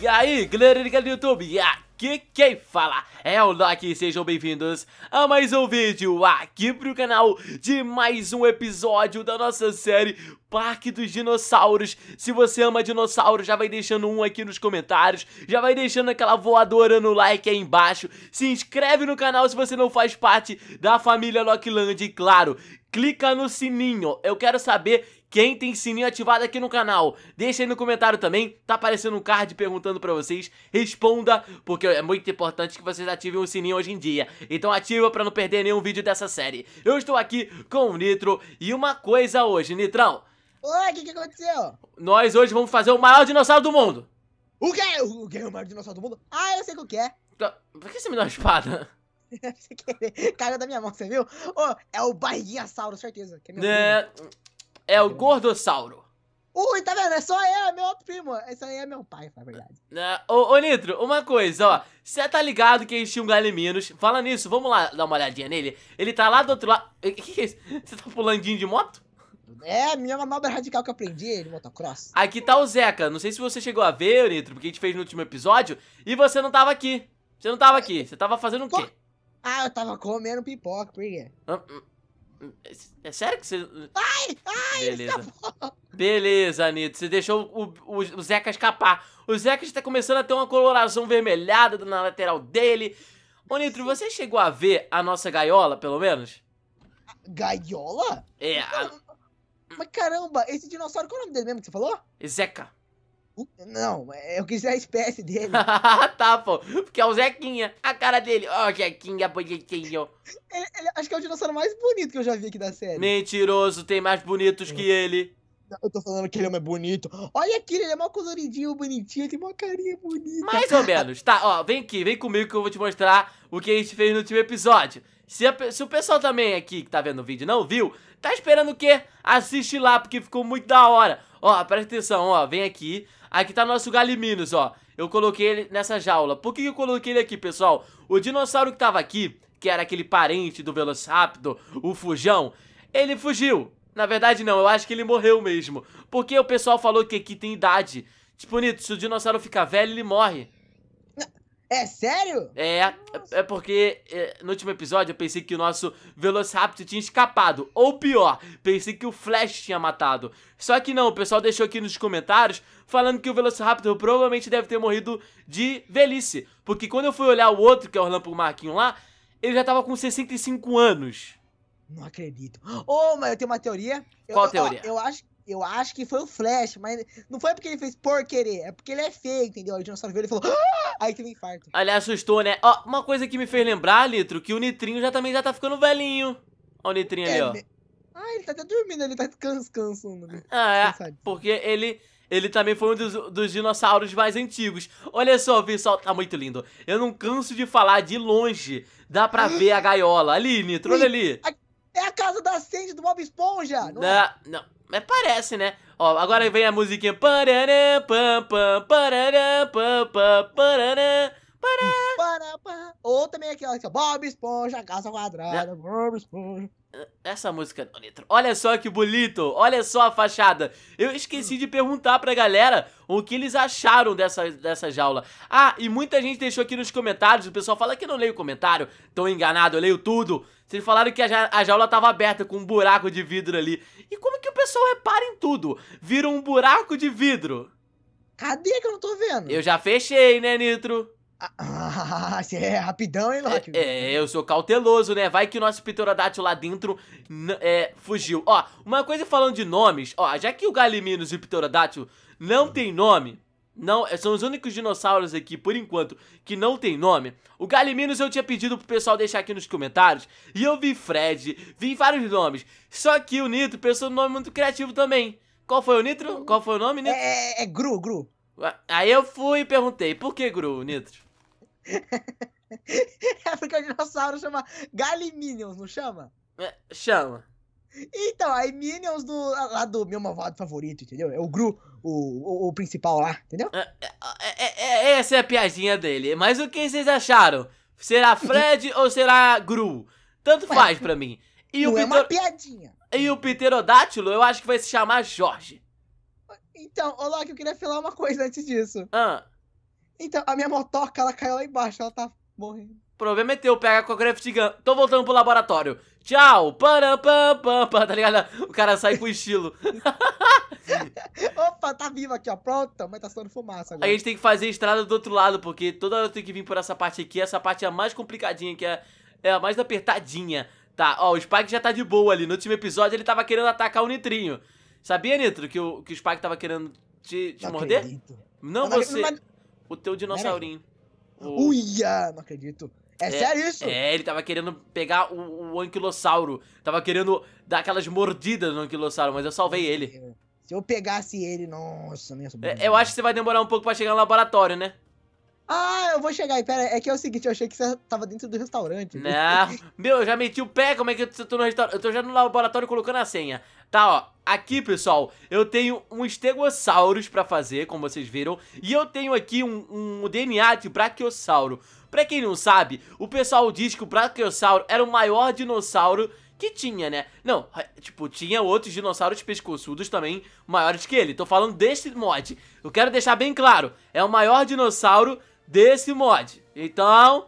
E aí, galera do YouTube, YouTube, aqui quem fala é o Loki, sejam bem-vindos a mais um vídeo aqui pro canal de mais um episódio da nossa série Parque dos Dinossauros. Se você ama dinossauros, já vai deixando um aqui nos comentários, já vai deixando aquela voadora no like aí embaixo, se inscreve no canal se você não faz parte da família Lockland e claro, clica no sininho. Eu quero saber quem tem sininho ativado aqui no canal. Deixa aí no comentário também, tá aparecendo um card perguntando pra vocês, responda, porque é muito importante que vocês ativem o sininho hoje em dia. Então ativa pra não perder nenhum vídeo dessa série. Eu estou aqui com o Nitro e uma coisa hoje, Nitrão. Oi, o que, que aconteceu? Nós hoje vamos fazer o maior dinossauro do mundo. O quê? O quê? O maior dinossauro do mundo? Ah, eu sei o que é. Tá, por que você me dá uma espada? Caiu da minha mão, você viu? Oh, é o barriguinha sauro, certeza. Que é, é... É o Gordossauro. Ui, tá vendo? É só eu, é meu primo. Esse aí é meu pai, na verdade. Uh, ô, ô, Nitro, uma coisa, ó. Você tá ligado que existe um Galiminos. Fala nisso, vamos lá dar uma olhadinha nele. Ele tá lá do outro lado. O que, que é isso? Você tá pulandinho de moto? É, a minha é manobra radical que eu aprendi de motocross. Aqui tá o Zeca. Não sei se você chegou a ver, Nitro, porque a gente fez no último episódio. E você não tava aqui. Você não tava aqui. Você tava fazendo o quê? Ah, eu tava comendo pipoca, por quê? Uh, uh. É sério que você. Ai, ai, é Beleza. Escapou. Beleza, Anitta. Você deixou o, o, o, Zeca escapar. O Zeca está começando a ter uma coloração vermelhada na lateral dele. Ô, Nitro, você chegou a ver a nossa gaiola, pelo menos? Gaiola? É. Mas caramba, esse dinossauro, qual é o nome dele mesmo que você falou? Zeca. Não, eu é, é quis é a espécie dele. tá, pô. Porque é o Zequinha. A cara dele. Ó, oh, Zequinha, bonitinho. Ele, ele, acho que é o dinossauro mais bonito que eu já vi aqui da série. Mentiroso, tem mais bonitos é. que ele. Eu tô falando que ele é bonito. Olha aqui, ele é mó coloridinho, bonitinho, tem uma carinha bonita. Mais ou menos. Tá, ó, vem aqui, vem comigo que eu vou te mostrar o que a gente fez no último episódio. Se, a, se o pessoal também aqui que tá vendo o vídeo não viu, tá esperando o quê? Assiste lá, porque ficou muito da hora. Ó, presta atenção, ó, vem aqui. Aqui tá nosso Galiminos, ó. Eu coloquei ele nessa jaula. Por que eu coloquei ele aqui, pessoal? O dinossauro que tava aqui, que era aquele parente do Velociraptor, o Fujão, ele fugiu. Na verdade, não. Eu acho que ele morreu mesmo. Porque o pessoal falou que aqui tem idade. Tipo, Nito, se o dinossauro ficar velho, ele morre. É, é sério? É, é, é porque é, no último episódio eu pensei que o nosso Velociraptor tinha escapado. Ou pior, pensei que o Flash tinha matado. Só que não, o pessoal deixou aqui nos comentários falando que o Velociraptor provavelmente deve ter morrido de velhice. Porque quando eu fui olhar o outro, que é o Relâmpago Marquinho lá, ele já tava com 65 anos. Não acredito. Oh, mas eu tenho uma teoria. Qual eu, teoria? Ó, eu acho eu acho que foi o Flash, mas não foi porque ele fez por querer, é porque ele é feio, entendeu? O dinossauro viu e falou, ah! aí teve um infarto. Aliás, assustou, né? Ó, uma coisa que me fez lembrar, Litro, que o Nitrinho já também já tá ficando velhinho. Ó o Nitrinho é, ali, ó. Me... Ah, ele tá até dormindo, ele tá cansando. Ah, é, porque ele ele também foi um dos, dos dinossauros mais antigos. Olha só, pessoal, tá muito lindo. Eu não canso de falar de longe. Dá pra ver a gaiola. Ali, Nitro, olha ali. É, é a casa da Sandy do Bob Esponja, não, não é? Não, mas parece, né? Ó, agora vem a musiquinha. pam, pam, pam, pam, também aquela aqui, ó. É Bob Esponja, Casa Quadrada, é. Bob Esponja. Essa música é Nitro, Olha só que bonito, olha só a fachada. Eu esqueci de perguntar pra galera o que eles acharam dessa, dessa jaula. Ah, e muita gente deixou aqui nos comentários, o pessoal fala que não leio comentário, tô enganado, eu leio tudo. Vocês falaram que a, ja a jaula tava aberta com um buraco de vidro ali. E como que o pessoal repara em tudo? Vira um buraco de vidro. Cadê que eu não tô vendo? Eu já fechei, né, Nitro? Ah, você é rapidão, hein, Loki? É, é, eu sou cauteloso, né? Vai que o nosso Pterodátil lá dentro é, fugiu. Ó, uma coisa falando de nomes, ó, já que o Galiminos e o Pterodátil não tem nome, não, é, são os únicos dinossauros aqui, por enquanto, que não tem nome. O Galiminos eu tinha pedido pro pessoal deixar aqui nos comentários. E eu vi Fred, vi vários nomes. Só que o Nitro pensou num nome muito criativo também. Qual foi o Nitro? Qual foi o nome, Nitro? É, é, é Gru, Gru. Aí eu fui e perguntei, por que Gru, Nitro? é porque o dinossauro chama Minions, não chama? É, chama. Então, aí Minions do, lá do meu malvado favorito, entendeu? É o Gru, o, o, o principal lá, entendeu? É, é, é, é, é essa é a piadinha dele. Mas o que vocês acharam? Será Fred ou será Gru? Tanto faz pra mim. E não o é uma piadinha. E o Pterodátilo, eu acho que vai se chamar Jorge. Então, olá, Loki, eu queria falar uma coisa antes disso. Ah. Então, a minha motoca, ela caiu lá embaixo, ela tá morrendo. O problema é teu, pega com a Graft Gun. Tô voltando pro laboratório. Tchau! Pam, pam, pam, pam, tá ligado? O cara sai com estilo. Opa, tá vivo aqui, ó. Pronto, mas tá soltando fumaça agora. a gente tem que fazer a estrada do outro lado, porque toda hora eu tenho que vir por essa parte aqui. Essa parte é a mais complicadinha, que é, é a mais apertadinha. Tá, ó, o Spike já tá de boa ali. No último episódio ele tava querendo atacar o Nitrinho. Sabia, Nitro, que o, que o Spike tava querendo te, te morder? Acredito. Não, não você... Não, o teu dinossaurinho. O... Uia, não acredito. É, é, sério isso? É, ele tava querendo pegar o, o anquilossauro. Tava querendo dar aquelas mordidas no anquilossauro, mas eu salvei ele. Se eu pegasse ele, nossa, minha sobrinha. É, eu acho que você vai demorar um pouco pra chegar no laboratório, né? Ah, eu vou chegar aí. Pera, é que é o seguinte, eu achei que você tava dentro do restaurante. Não. Meu, eu já meti o pé, como é que eu tô no restaurante? Eu tô já no laboratório colocando a senha. Tá, ó. Aqui, pessoal, eu tenho um estegossauros pra fazer, como vocês viram. E eu tenho aqui um, um DNA de brachiosauro. Pra quem não sabe, o pessoal diz que o brachiosauro era o maior dinossauro que tinha, né? Não, é, tipo, tinha outros dinossauros pescoçudos também maiores que ele. Tô falando deste mod. Eu quero deixar bem claro, é o maior dinossauro desse mod. Então,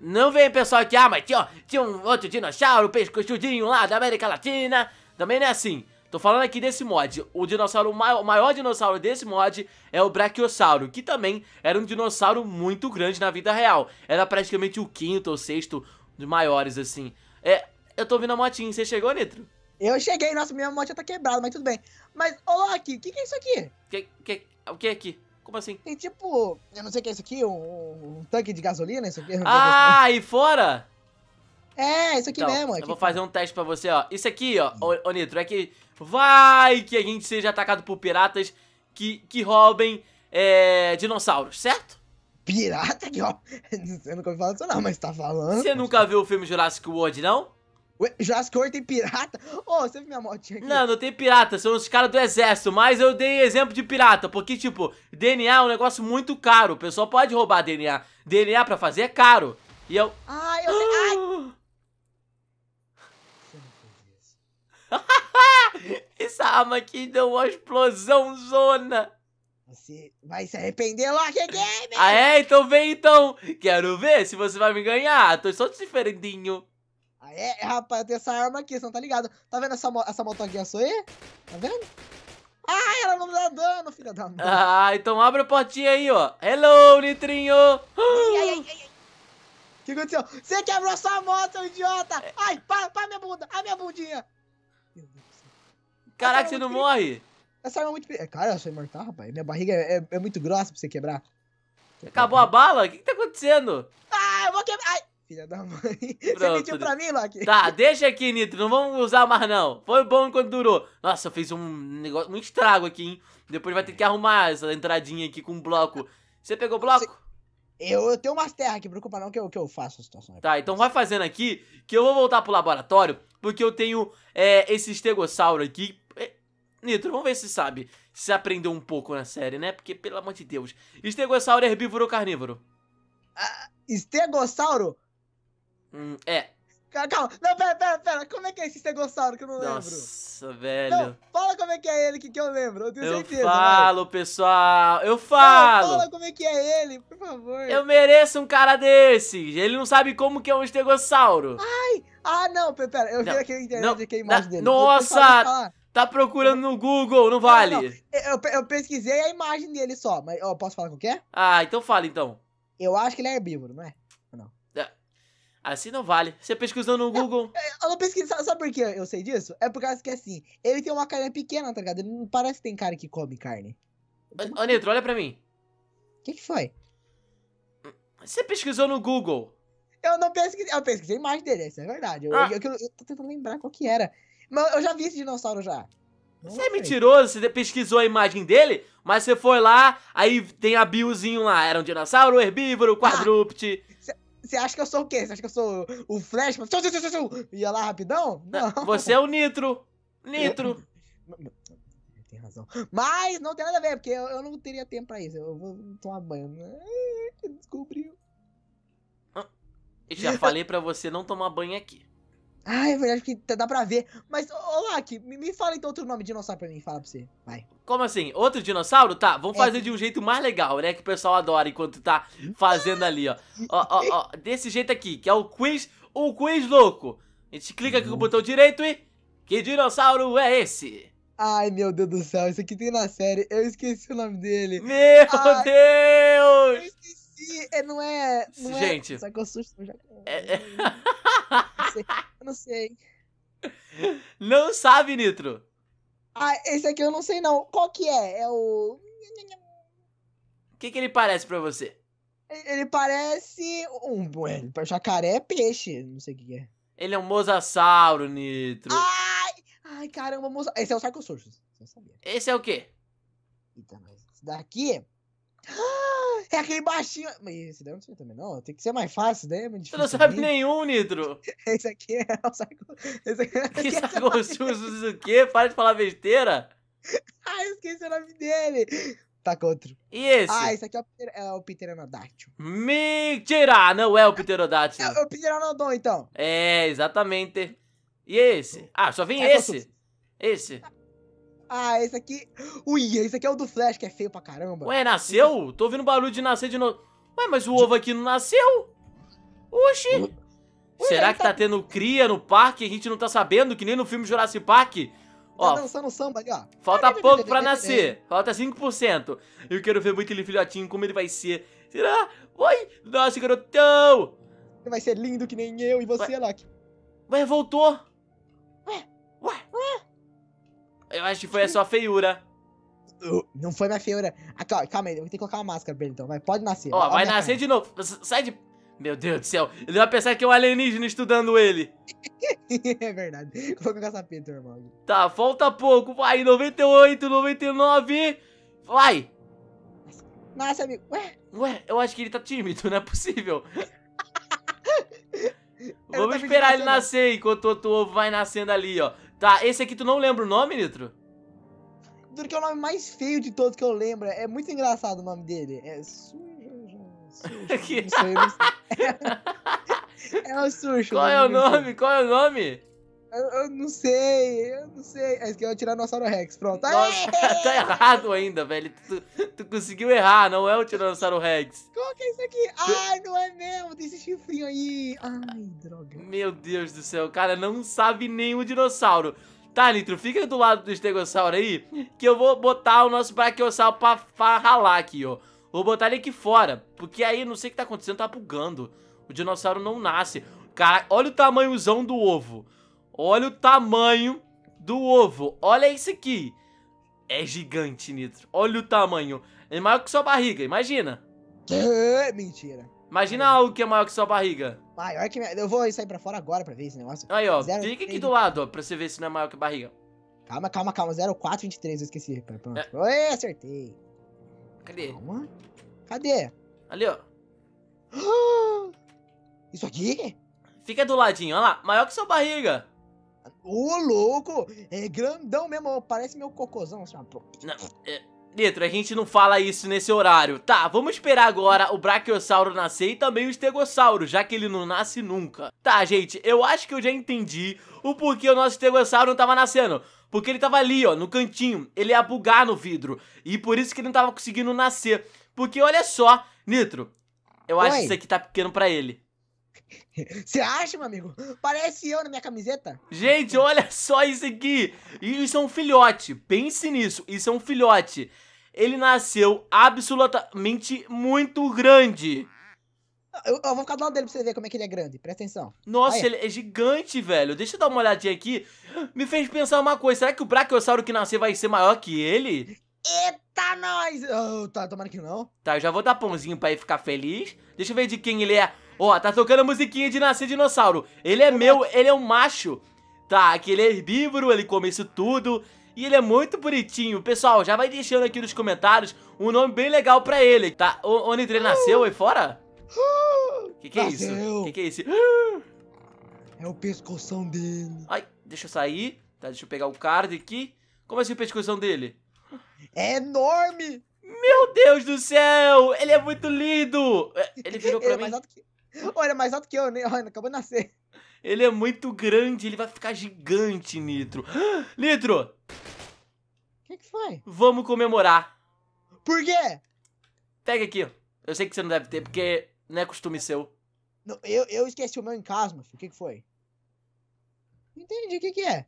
não vem pessoal aqui, ah, mas tinha, tinha um outro dinossauro pescoçudinho lá da América Latina. Também não é assim. Tô falando aqui desse mod. O dinossauro maior, maior dinossauro desse mod é o Brachiosauro, que também era um dinossauro muito grande na vida real. Era praticamente o quinto ou sexto dos maiores, assim. É, eu tô ouvindo a motinha. Você chegou, Nitro? Eu cheguei. Nossa, minha motinha tá quebrada, mas tudo bem. Mas, ô Loki, o que, que é isso aqui? Que, que, o que é aqui? Como assim? Tem tipo, eu não sei o que é isso aqui, um, um tanque de gasolina, isso aqui. Ah, e fora? É, isso aqui então, mesmo. Aqui eu vou fazer um teste pra você, ó. Isso aqui, ó, ô, Nitro, é que vai que a gente seja atacado por piratas que, que roubem é, dinossauros, certo? Pirata que ó. nunca falar disso não, mas tá falando. Você nunca viu o filme Jurassic World, não? Ué, Jurassic World tem pirata? Ô, oh, você viu minha motinha aqui? Não, não tem pirata, são os caras do exército, mas eu dei exemplo de pirata, porque, tipo, DNA é um negócio muito caro, o pessoal pode roubar DNA. DNA pra fazer é caro. E eu... Ah, ai, eu... Ai! Essa arma aqui deu uma explosão zona. Você vai se arrepender, logo, game. Ah, é? Então vem, então! Quero ver se você vai me ganhar! Tô só diferentinho. É, é, rapaz, eu tenho essa arma aqui, você não tá ligado. Tá vendo essa, mo essa motoquinha sua aí? Tá vendo? Ah, ela não me dá dano, filha da mãe. Ah, então abre a portinha aí, ó. Hello, Nitrinho. O que aconteceu? Você quebrou sua moto, idiota. Ai, para, para minha bunda. Ai, minha bundinha. Caraca, você é não perigo. morre? Essa arma é muito... É, cara, eu sou imortal, rapaz. Minha barriga é, é, é muito grossa pra você quebrar. Acabou a bala? O que, que tá acontecendo? Ah, eu vou quebrar filha da mãe. Pronto. Você mentiu pra mim, Loki? Tá, deixa aqui, Nitro. Não vamos usar mais, não. Foi bom enquanto durou. Nossa, eu fiz um negócio, um estrago aqui, hein? Depois vai ter que arrumar essa entradinha aqui com bloco. Você pegou bloco? Eu, eu, tenho umas terras aqui, preocupa não que eu, que eu faço a situação. Tá, então vai fazendo aqui, que eu vou voltar pro laboratório, porque eu tenho é, esse estegossauro aqui. É, Nitro, vamos ver se sabe, se aprendeu um pouco na série, né? Porque, pelo amor de Deus, estegossauro é herbívoro ou carnívoro? Ah, estegossauro Hum, é. Calma, não, pera, pera, pera, como é que é esse estegossauro que eu não Nossa, lembro? Nossa, velho. Não, fala como é que é ele que, que eu lembro, eu tenho eu certeza. Eu falo, vai. pessoal, eu falo. Não, fala como é que é ele, por favor. Eu mereço um cara desses, ele não sabe como que é um estegossauro. Ai, ah não, pera, pera eu não, vi aqui na internet não, aqui a imagem dele. Nossa, tá procurando no Google, não vale. Não, eu, eu, eu, pesquisei a imagem dele só, mas eu posso falar qual que é? Ah, então fala então. Eu acho que ele é herbívoro, não é? Assim não vale. Você pesquisou no Google. Eu, é, eu não pesquisei, sabe por que eu sei disso? É por causa que assim, ele tem uma carne pequena, tá ligado? Ele não parece que tem cara que come carne. Ô, Nitro, olha pra mim. O que, que foi? Você pesquisou no Google. Eu não pesquisei. Eu pesquisei a imagem dele, isso é verdade. Eu, ah. eu, eu, eu, tô tentando lembrar qual que era. Mas eu já vi esse dinossauro já. Não você é mentiroso, você pesquisou a imagem dele, mas você foi lá, aí tem a biozinho lá. Era um dinossauro herbívoro, quadrupte. Ah. Você acha que eu sou o quê? Você acha que eu sou o Flash? Ia lá rapidão? É, não. Você é o Nitro. Nitro. Tem razão. Mas não tem nada a ver, porque eu, eu não teria tempo pra isso. Eu vou tomar banho. Descobriu. Ah, eu já falei pra você não tomar banho aqui. Ah, é verdade que dá pra ver. Mas, ô Laki, me, fala então outro nome de dinossauro pra mim, fala pra você. Vai. Como assim? Outro dinossauro? Tá, vamos é. fazer de um jeito mais legal, né? Que o pessoal adora enquanto tá fazendo ali, ó. ó, ó, ó desse jeito aqui, que é o quiz, o quiz louco. A gente clica aqui com o uhum. botão direito e... Que dinossauro é esse? Ai, meu Deus do céu, isso aqui tem na série. Eu esqueci o nome dele. Meu Ai, Deus! Eu esqueci, é, não é... Não é Gente... É, só que eu susto. Já... É, é... sei, eu não sei. Não sabe, Nitro? Ah, esse aqui eu não sei não. Qual que é? É o... O que, que ele parece pra você? Ele parece um... Ele parece jacaré é peixe, não sei o que é. Ele é um mosasauro, Nitro. Ai, ai caramba, mosa... Esse é o Sarcosursus, você Esse é o quê? Eita, mas esse daqui é é aquele baixinho. Mas esse daí não sei também, não. Tem que ser mais fácil, daí é né? muito difícil. Tu não sabe nenhum, Nitro. Esse aqui é o saco. Esse aqui é que saco o quê? Para de falar besteira. ah, eu esqueci o nome dele. Tá com outro. E esse? Ah, esse aqui é o, é Mentira! Não é o Pterodátil. É, é, o Pteranodon, então. É, exatamente. E esse? Ah, só vem é esse. Esse. Ah, esse aqui. Ui, esse aqui é o do Flash, que é feio pra caramba. Ué, nasceu? Tô ouvindo barulho de nascer de novo. Ué, mas o ovo aqui não nasceu? Oxi! Será que tá... tá... tendo cria no parque? A gente não tá sabendo, que nem no filme Jurassic Park? Tá ó, dançando samba ali, ó. Falta pouco pra é nascer. Falta 5%. Eu quero ver muito aquele filhotinho, como ele vai ser. Será? Oi! Nossa, garotão! Ele vai ser lindo que nem eu e você, Ué. Loki. Ué, voltou! Ué, ué, ué. Eu acho que foi a sua feiura. Não foi minha feiura. Ah, calma aí, eu vou ter que colocar uma máscara pra ele então. Vai, pode nascer. Ó, vai nascer cara. de novo. Sai de. Meu Deus do céu. Ele vai pensar que é um alienígena estudando ele. é verdade. colocar essa penta, irmão. Tá, falta pouco. Vai, 98, 99. Vai. Nossa, amigo. Ué? Ué, eu acho que ele tá tímido, não é possível. Tá Vamos esperar ele nascer enquanto o outro ovo vai nascendo ali, ó. Tá, esse aqui tu não lembra o nome, Nitro? Duro que é o nome mais feio de todos que eu lembro. É muito engraçado o nome dele. É Sujo. Sujo. é o Sujo. Qual é o nome? Qual é o nome? Eu, eu, não sei, eu não sei. Aí ah, que é o Tiranossauro Rex, pronto. Nossa, tá errado ainda, velho. Tu, tu, conseguiu errar, não é o Tiranossauro Rex. Qual que é isso aqui? Ai, não é mesmo, tem esse chifrinho aí. Ai, droga. Meu Deus do céu, o cara não sabe nem o dinossauro. Tá, Nitro, fica do lado do estegossauro aí, que eu vou botar o nosso brachiosauro pra, pra ralar aqui, ó. Vou botar ele aqui fora, porque aí, não sei o que tá acontecendo, tá bugando. O dinossauro não nasce. Cara, olha o tamanhozão do ovo. Olha o tamanho do ovo. Olha isso aqui. É gigante, Nitro. Olha o tamanho. É maior que sua barriga, imagina. É, mentira. Imagina é. algo que é maior que sua barriga. Maior que minha... Eu vou sair pra fora agora pra ver esse negócio. Aí, ó. 0, fica aqui do lado, ó, pra você ver se não é maior que a barriga. Calma, calma, calma. 0423, eu esqueci. Pronto. É. Oi, acertei. Cadê? Calma. Cadê? Ali, ó. Isso aqui? Fica do ladinho, olha lá. Maior que sua barriga. Ô, louco! É grandão mesmo, parece meu cocôzão. Assim, não, é, Nitro, a gente não fala isso nesse horário. Tá, vamos esperar agora o Brachiosauro nascer e também o estegossauro, já que ele não nasce nunca. Tá, gente, eu acho que eu já entendi o porquê o nosso estegossauro não tava nascendo. Porque ele tava ali, ó, no cantinho. Ele ia bugar no vidro. E por isso que ele não tava conseguindo nascer. Porque olha só, Nitro, eu Oi. acho que isso aqui tá pequeno pra ele. Você acha, meu amigo? Parece eu na minha camiseta. Gente, olha só isso aqui. Isso é um filhote. Pense nisso. Isso é um filhote. Ele nasceu absolutamente muito grande. Eu, eu, vou ficar do lado dele pra você ver como é que ele é grande. Presta atenção. Nossa, ele é gigante, velho. Deixa eu dar uma olhadinha aqui. Me fez pensar uma coisa. Será que o Brachiosauro que nascer vai ser maior que ele? Eita, nós! Oh, tá, tomara que não. Tá, eu já vou dar pãozinho pra ele ficar feliz. Deixa eu ver de quem ele é. Ó, tá tocando a musiquinha de nascer dinossauro. Ele é meu, ele é um macho. Tá, que ele é herbívoro, ele come isso tudo. E ele é muito bonitinho. Pessoal, já vai deixando aqui nos comentários um nome bem legal pra ele. Tá, o, onde ele nasceu aí fora? Que que é nasceu. isso? Que que é isso? É o pescoção dele. Ai, deixa eu sair. Tá, deixa eu pegar o card aqui. Como assim o pescoção dele? É enorme! Meu Deus do céu! Ele é muito lindo! É, ele virou pra é mim. Que... Olha, mais alto que eu, né? Olha, acabou de nascer. Ele é muito grande, ele vai ficar gigante, Nitro. Nitro! O que, que foi? Vamos comemorar. Por quê? Pega aqui. Eu sei que você não deve ter, porque não é costume seu. Não, eu, eu esqueci o meu em casa, meu filho. O que, que foi? Entendi, o que, que é?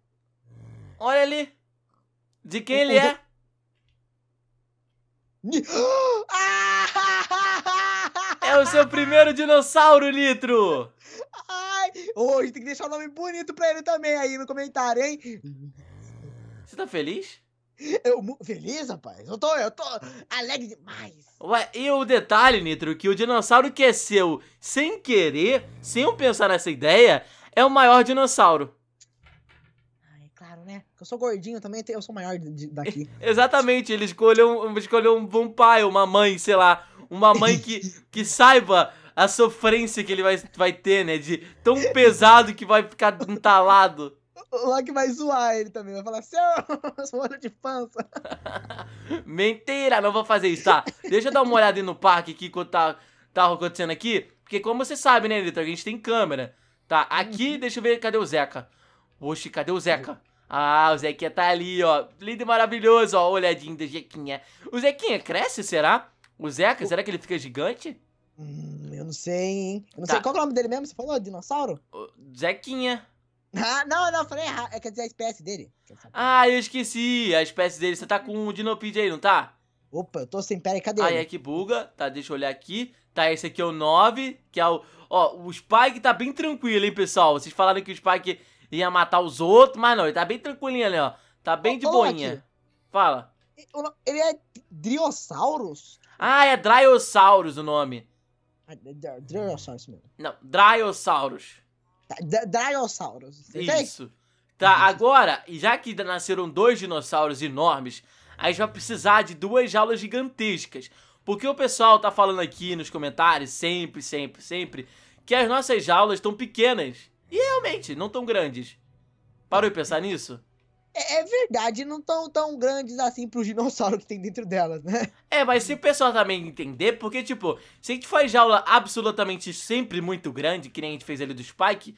Olha ali. De quem ele é? Ah! É o seu primeiro dinossauro, Litro! Ai, hoje tem que deixar o um nome bonito pra ele também aí no comentário, hein? Você tá feliz? Eu, feliz, rapaz? Eu tô, eu tô alegre demais. Ué, e o detalhe, Nitro, que o dinossauro que é seu sem querer, sem eu pensar nessa ideia, é o maior dinossauro. Ai, ah, é claro, né? Eu sou gordinho também, eu sou maior de, daqui. Exatamente, ele escolheu, escolheu um, um pai, uma mãe, sei lá, uma mãe que, que saiba a sofrência que ele vai, vai ter, né? De tão pesado que vai ficar entalado. O Loki vai zoar ele também, vai falar, seu assim, ah, olho de pança. Mentira, não vou fazer isso, tá? Deixa eu dar uma olhada no parque aqui quando tá, tá acontecendo aqui. Porque como você sabe, né, Litor, a gente tem câmera. Tá, aqui, uhum. deixa eu ver, cadê o Zeca? Oxe, cadê o Zeca? Ah, o Zequinha tá ali, ó. Lindo e maravilhoso, ó. Olhadinho do Zequinha. O Zequinha cresce, será? O Zeca, o... será que ele fica gigante? Hum, eu não sei, hein? Eu não tá. sei qual é o nome dele mesmo, você falou? Dinossauro? O Zequinha. Ah, não, não, falei errado. É, quer dizer, a espécie dele. Ah, eu esqueci. A espécie dele. Você tá com o um Dinopid aí, não tá? Opa, eu tô sem pele, cadê Aí ele? é que buga. Tá, deixa eu olhar aqui. Tá, esse aqui é o 9, que é o... Ó, o Spike tá bem tranquilo, hein, pessoal. Vocês falaram que o Spike ia matar os outros, mas não. Ele tá bem tranquilinho ali, ó. Tá bem de boinha. Aqui. Fala. Ele é Driossauros? Ah, é Dryosaurus o nome. Ah, Dryosaurus mesmo. Não, Dryosaurus. Tá, Dryosaurus. Isso. Tá, agora, já que nasceram dois dinossauros enormes, a gente vai precisar de duas jaulas gigantescas. Porque o pessoal tá falando aqui nos comentários, sempre, sempre, sempre, que as nossas jaulas estão pequenas. E realmente, não tão grandes. Parou de pensar nisso? É, é, verdade, não tão tão grandes assim pros dinossauros que tem dentro delas, né? É, mas se o pessoal também entender, porque, tipo, se a gente faz jaula absolutamente sempre muito grande, que nem a gente fez ali do Spike,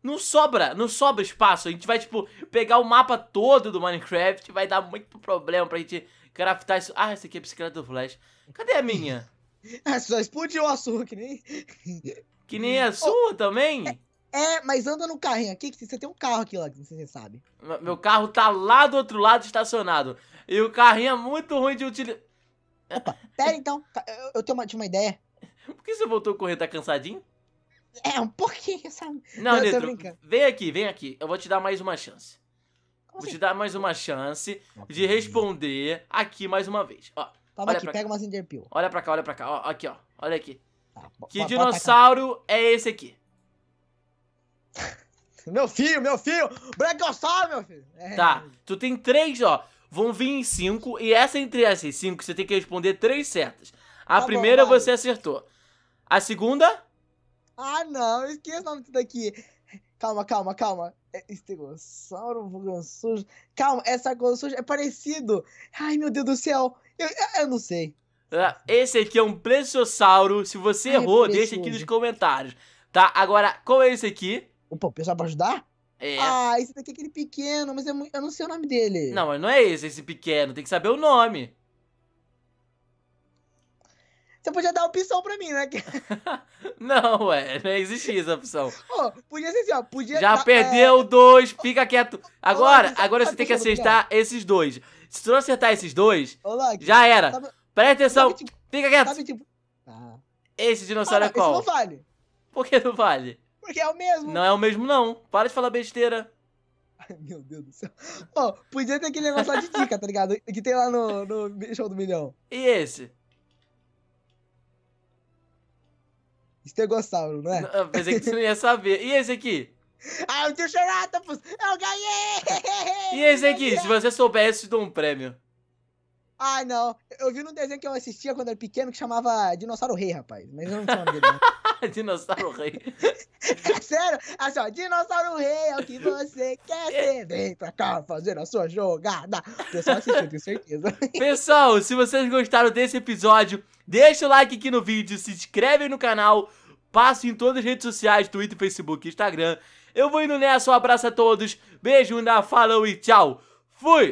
não sobra, não sobra espaço. A gente vai, tipo, pegar o mapa todo do Minecraft, vai dar muito problema pra gente craftar isso. Ah, essa aqui é a bicicleta do Flash. Cadê a minha? Ah, só explodiu a sua, que nem. Que nem a sua oh, também? É, é, mas anda no carrinho aqui, que você tem um carro aqui lá, que você sabe. Meu carro tá lá do outro lado estacionado. E o carrinho é muito ruim de utilizar. Opa, pera então. Eu tenho uma, tinha uma ideia. Por que você voltou a correr? Tá cansadinho? É, um pouquinho, sabe? Não, eu vem aqui, vem aqui. Eu vou te dar mais uma chance. Como vou assim? te dar mais uma chance de responder aqui mais uma vez. Ó, Toma aqui, pega cá. umas Enderpeel. Olha pra cá, olha pra cá. Ó, aqui, ó. Olha aqui. Tá, que dinossauro é esse aqui? Meu filho, meu filho! Brachiosauro, é meu filho! É. Tá, tu tem três, ó. Vão vir em cinco, e essa é entre essas cinco você tem que responder três certas. A tá primeira bom, você acertou. A segunda? Ah, não, esqueci o nome disso daqui. Calma, calma, calma. Estegossauro, é, estegossauro, sujo. Calma, essa suja é parecido. Ai, meu Deus do céu. Eu, eu, eu não sei. Ah, esse aqui é um plesiossauro. Se você Ai, errou, é deixa aqui nos comentários. Tá? Agora, qual é esse aqui? Opa, o pessoal pra ajudar? É. Ah, esse daqui é aquele pequeno, mas é muito... eu não sei o nome dele. Não, mas não é esse, esse pequeno, tem que saber o nome. Você podia dar opção pra mim, né? não, ué, não existia essa opção. Oh, podia ser assim, ó, podia... Já dar, perdeu é... dois, fica quieto. Agora, Olá, agora você tem que acertar esses dois. Se tu não acertar esses dois, Olá, já era. Sabe... Presta atenção, sabe, tipo, fica quieto. Sabe, tipo... ah. Esse dinossauro ah, não, é qual? Esse não vale. Por que não vale? Porque é o mesmo. Não é o mesmo, não. Para de falar besteira. Ai, meu Deus do céu. Ó, oh, podia ter aquele negócio lá de dica, tá ligado? Que tem lá no, no show do milhão. E esse? Estegossauro, não é? Não, pensei que você não ia saber. E esse aqui? Ah, o Triceratops! Eu ganhei! E esse aqui? Se você soubesse, te dou um prêmio. Ah, não. Eu vi num desenho que eu assistia quando era pequeno que chamava Dinossauro Rei, rapaz. Mas eu não tinha nome dinossauro Rei. É sério? Assim, é ó, Dinossauro Rei é o que você quer ser. Vem pra cá fazer a sua jogada. O pessoal assistiu, tenho certeza. Pessoal, se vocês gostaram desse episódio, deixa o like aqui no vídeo, se inscreve no canal, passa em todas as redes sociais, Twitter, Facebook, Instagram. Eu vou indo nessa, um abraço a todos, beijo, um da, falou e tchau. Fui!